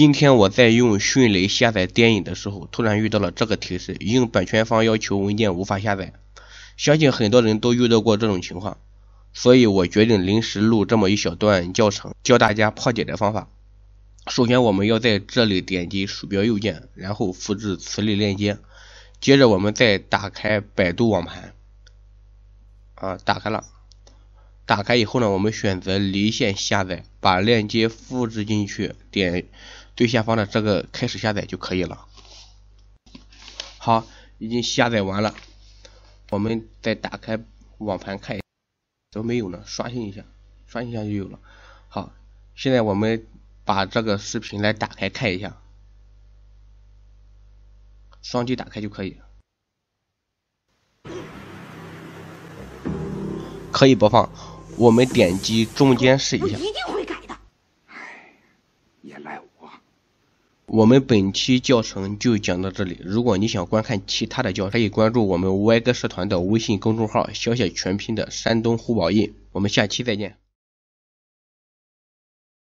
今天我在用迅雷下载电影的时候，突然遇到了这个提示：，应版权方要求，文件无法下载。相信很多人都遇到过这种情况，所以我决定临时录这么一小段教程，教大家破解的方法。首先，我们要在这里点击鼠标右键，然后复制磁力链接。接着，我们再打开百度网盘，啊，打开了。打开以后呢，我们选择离线下载，把链接复制进去，点。最下方的这个开始下载就可以了。好，已经下载完了。我们再打开网盘看，怎么没有呢？刷新一下，刷新一下就有了。好，现在我们把这个视频来打开看一下，双击打开就可以。可以播放，我们点击中间试一下。我们本期教程就讲到这里。如果你想观看其他的教程，可以关注我们歪哥社团的微信公众号“小写全拼”的山东胡宝印。我们下期再见。